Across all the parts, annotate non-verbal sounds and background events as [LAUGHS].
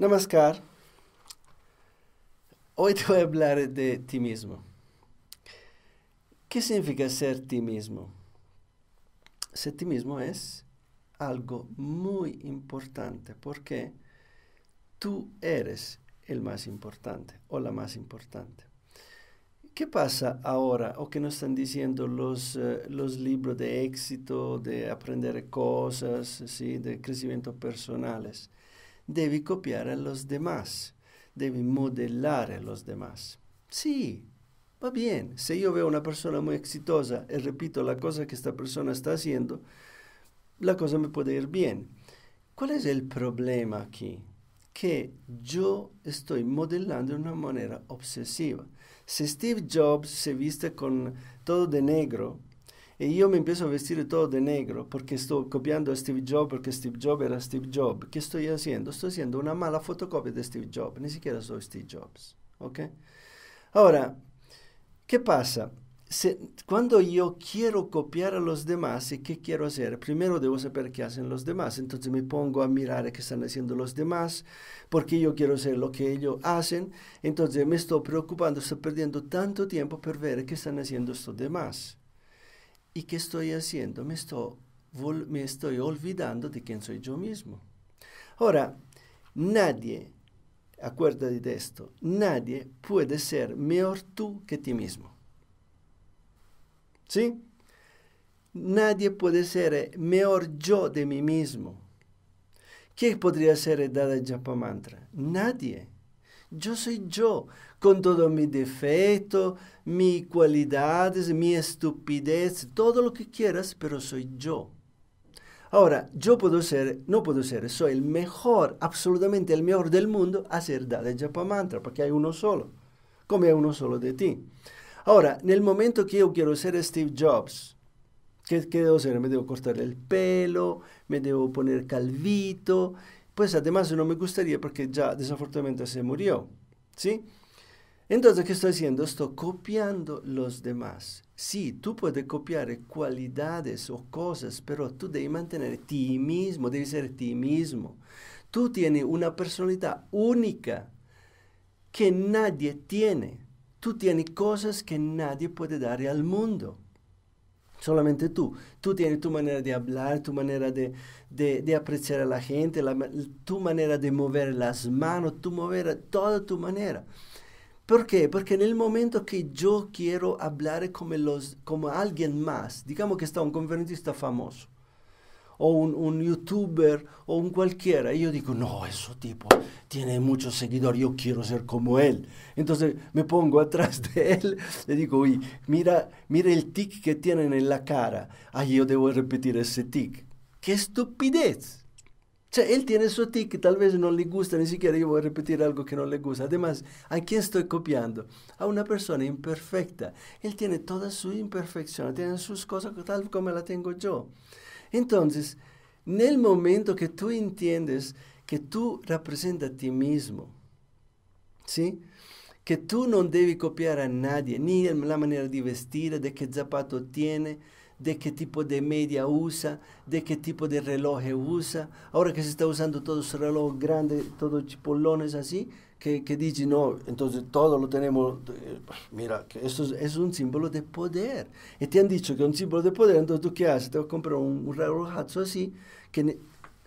नमस्कार Hoje te voy a hablar de ti mismo. ¿Qué significa ser ti mismo? Ser ti mismo é. algo muy importante porque tú eres el más importante o la más importante. ¿Qué pasa ahora o que nos están diciendo los, eh, los libros de éxito, de aprender cosas, ¿sí? de crecimiento personales? debes copiar a los demás, debe modelar a los demás. Sí, va bien. Si yo veo una persona muy exitosa y eh, repito la cosa que esta persona está haciendo, la cosa me puede ir bien. ¿Cuál es el problema aquí? Que yo estoy modelando de una manera obsesiva. Si Steve Jobs se viste con todo de negro, y yo me empiezo a vestir todo de negro porque estoy copiando a Steve Jobs, porque Steve Jobs era Steve Jobs. ¿Qué estoy haciendo? Estoy haciendo una mala fotocopia de Steve Jobs, ni siquiera soy Steve Jobs. ¿Ok? Ahora, ¿qué pasa? cuando yo quiero copiar a los demás, ¿y qué quiero hacer? Primero debo saber qué hacen los demás. Entonces me pongo a mirar qué están haciendo los demás, porque yo quiero hacer lo que ellos hacen. Entonces me estoy preocupando, estoy perdiendo tanto tiempo por ver qué están haciendo estos demás. ¿Y qué estoy haciendo? Me estoy, me estoy olvidando de quién soy yo mismo. Ahora, nadie, acuérdate de esto, nadie puede ser mejor tú que ti mismo. ¿Sí? Nadie puede ser eh, mejor yo de mí mismo. ¿Quién podría ser eh, dada Japa Mantra? Nadie. Yo soy yo, con todos mis defectos, mis cualidades, mi estupidez, todo lo que quieras, pero soy yo. Ahora, yo puedo ser, no puedo ser, soy el mejor, absolutamente el mejor del mundo a ser Dada Japa Mantra, porque hay uno solo, como hay uno solo de ti. Ahora, en el momento que yo quiero ser Steve Jobs, ¿qué, debo hacer? Me debo cortar el pelo, me debo poner calvito, pues además no me gustaría porque ya desafortunadamente se murió, ¿sí? Entonces, ¿qué estoy haciendo? Estoy copiando los demás. Sí, tú puedes copiar cualidades o cosas, pero tú debes mantener ti mismo, debes ser ti mismo. Tú tienes una personalidad única que nadie tiene. Tú tienes cosas que nadie puede dar al mundo. Solamente tú. Tú tienes tu manera de hablar, tu manera de, apreciar a la gente, tu manera de mover las manos, tu mover, toda tu manera. ¿Por qué? Porque en el momento que yo quiero hablar como, los, como alguien más, digamos que está un conferencista famoso, o un, youtuber o un cualquiera. Y yo digo, no, ese tipo tiene muchos seguidores, yo quiero ser como él. Entonces me pongo [LAUGHS] atrás de él, le digo, uy, mira, mira el tic que tienen en la cara. Ay, yo debo repetir ese tic. ¡Qué estupidez! O sea, él tiene su tic tal vez no le gusta, ni siquiera yo voy a repetir algo que no le gusta. Además, ¿a quién estoy copiando? A una persona imperfecta. Él tiene toda su imperfección, tiene sus cosas tal como la tengo yo. Entonces, en el momento que tú entiendes que tú representas a ti mismo, ¿sí? Que tú no debes copiar a nadie, ni la manera de vestir, de qué zapato tiene, de qué tipo de media usa, de qué tipo de reloj usa. Ahora que se está usando todos relojes grandes, todos chipolones así, que, que dice, no, entonces todo lo tenemos, eh, mira, que eso es, un símbolo de poder. Y te han dicho que es un símbolo de poder, entonces tú qué haces, te vas a comprar un, reloj relojazo así, que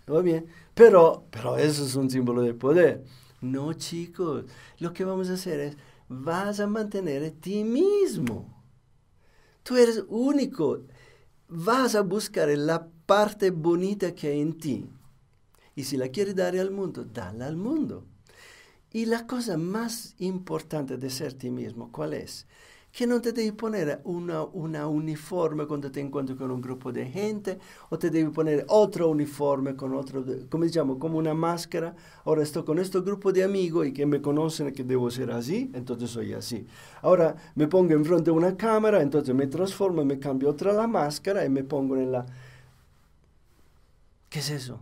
va bien, pero, pero eso es un símbolo de poder. No, chicos, lo que vamos a hacer es, vas a mantener a ti mismo. Tú eres único. vas a buscare la parte bonita che è in ti. Y si la quieres dar al mundo, dala al mundo. Y la cosa más importante de ser ti mismo, ¿cuál es? que no te debes poner una uniforme cuando te encuentres con un grupo de gente, o te debes poner otro uniforme con otro como una como una máscara. Ahora estoy con este grupo de amigos y que me conocen que debo ser así, entonces soy así. Ahora me pongo enfrente de una una entonces me transformo, me cambio otra la máscara y me pongo en la... ¿Qué es eso?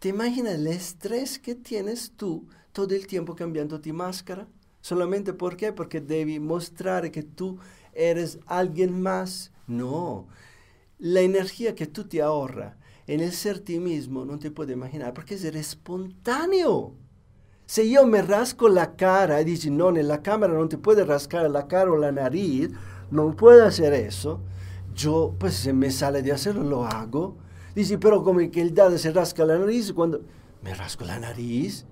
¿Te imaginas el estrés que tienes tú todo el tiempo cambiando tu máscara? Solamente ¿por qué? Porque debí mostrar que tú eres alguien más. No. La energía que tú te ahorras en el ser ti mismo no te puede imaginar porque es espontáneo. Si yo me rasco la cara y dice, no, en la cámara no te puede rascar la cara o la nariz, no puedo hacer eso, yo pues si me sale de hacerlo, lo hago. Dice, pero como que el dado se rasca la nariz cuando me rasco la nariz.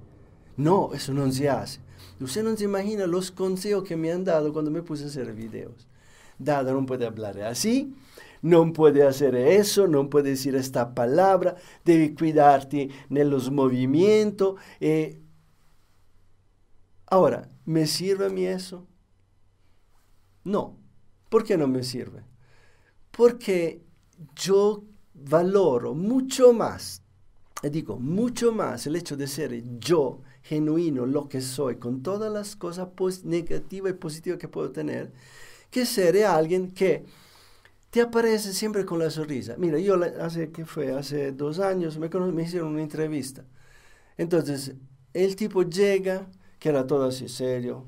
No, eso no se hace. Usted no se imagina los consejos que me han dado cuando me puse a hacer videos. Dada no puede hablar así, no puede hacer eso, no puede decir esta palabra, debe cuidarte en los movimientos. Eh. Ahora, ¿me sirve a mí eso? No. ¿Por qué no me sirve? Porque yo valoro mucho más, digo, mucho más el hecho de ser yo genuino, lo que soy, con todas las cosas negativas y positivas que puedo tener, que seré alguien que te aparece siempre con la sonrisa. Mira, yo hace, que fue? Hace dos años me, hicieron una entrevista. Entonces, el tipo llega, que era todo así, serio.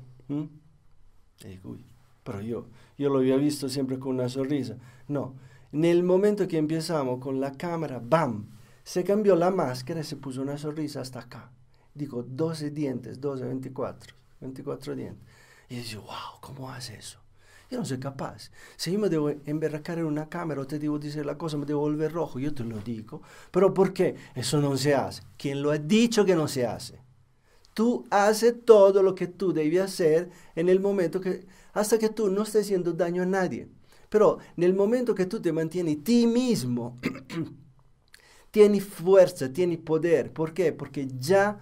pero yo, yo lo había visto siempre con una sonrisa. No, en el momento que empezamos con la cámara, ¡bam! Se cambió la máscara y se puso una sonrisa hasta acá digo, 12 dientes, 12, 24, 24 dientes. Y yo, wow, ¿cómo hace eso? Yo no soy capaz. Si yo me debo emberracar en una cámara o te debo decir la cosa, me debo volver rojo, yo te lo digo. Pero ¿por qué? Eso no se hace. ¿Quién lo ha dicho que no se hace? Tú haces todo lo que tú debes hacer en el momento que, hasta que tú no estés haciendo daño a nadie. Pero en el momento que tú te mantienes ti mismo, [CLEARS THROAT] tienes fuerza, tienes poder. ¿Por qué? Porque ya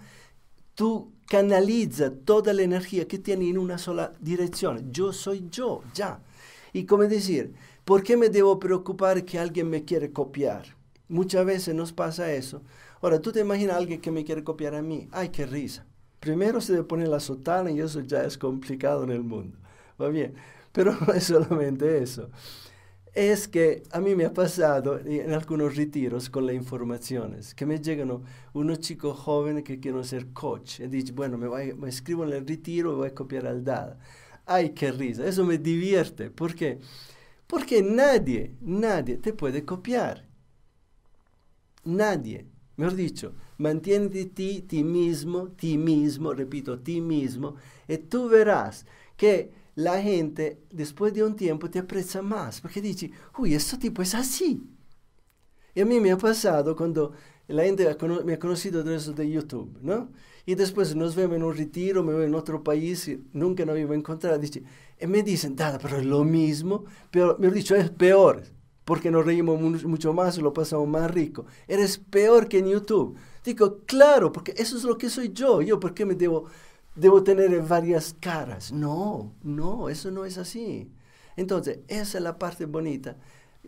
tú canalizas toda la energía que tienes en una sola dirección. Yo soy yo, ya. Y como decir, ¿por qué me debo preocupar que alguien me quiere copiar? Muchas veces nos pasa eso. Ahora, tú te imaginas a alguien que me quiere copiar a mí. ¡Ay, qué risa! Primero se le pone la sotana y eso ya es complicado en el mundo. Va bien, pero [LAUGHS] no es solamente eso es que a mí me ha pasado en algunos retiros con las informaciones, que me llegan unos chicos jóvenes que quieren ser coach. y dicho, bueno, me, voy, me escribo en el retiro y voy a copiar al DADA. ¡Ay, qué risa! Eso me divierte. ¿Por qué? Porque nadie, nadie te puede copiar. Nadie. Me Mejor dicho, mantiene ti, ti mismo, ti mismo, repito, ti mismo, y tú verás que la gente después de un tiempo te aprecia más, porque dice, uy, este tipo es así. Y a mí me ha pasado cuando la gente me ha conocido a través de YouTube, ¿no? Y después nos vemos en un retiro, me veo en otro país, y nunca nos iba encontrado. encontrar. Dice, y me dicen, nada, pero es lo mismo, pero, me dicho, es peor, porque nos reímos mucho más, lo pasamos más rico. Eres peor que en YouTube. Digo, claro, porque eso es lo que soy yo. Yo, ¿por qué me debo debo tener varias caras. No, no, eso no es así. Entonces, esa es la parte bonita.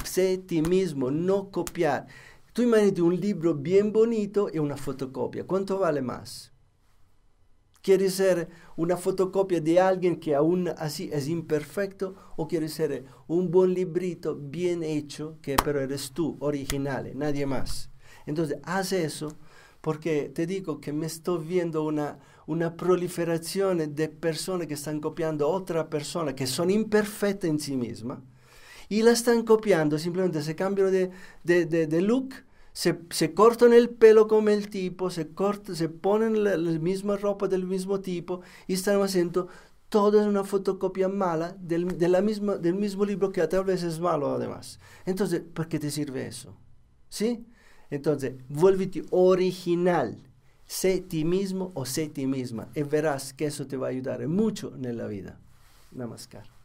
Sé ti mismo, no copiar. Tú imagínate un libro bien bonito y una fotocopia. ¿Cuánto vale más? ¿Quieres ser una fotocopia de alguien que aún así es imperfecto o quieres ser un buen librito bien hecho que pero eres tú, original, eh, nadie más? Entonces, haz eso porque te digo que me estoy viendo una, una proliferación de personas que están copiando otra persona, que son imperfectas en sí misma, y la están copiando, simplemente se cambian de, look, se, cortan el pelo como el tipo, se, se ponen la, misma ropa del mismo tipo y están haciendo toda una fotocopia mala del, de misma, del mismo libro que tal vez es malo además. Entonces, ¿para qué te sirve eso? ¿Sí? Entonces, vuélvete original sé ti mismo o sé ti misma y verás que eso te va a ayudar mucho en la vida. Namaskar.